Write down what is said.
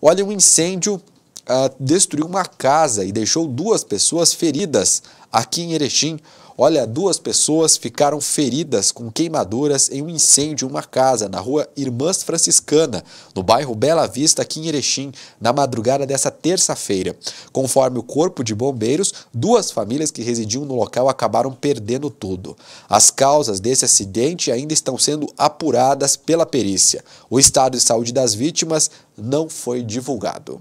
Olha, um incêndio uh, destruiu uma casa e deixou duas pessoas feridas aqui em Erechim. Olha, duas pessoas ficaram feridas com queimaduras em um incêndio em uma casa na rua Irmãs Franciscana, no bairro Bela Vista, aqui em Erechim, na madrugada dessa terça-feira. Conforme o Corpo de Bombeiros, duas famílias que residiam no local acabaram perdendo tudo. As causas desse acidente ainda estão sendo apuradas pela perícia. O estado de saúde das vítimas não foi divulgado.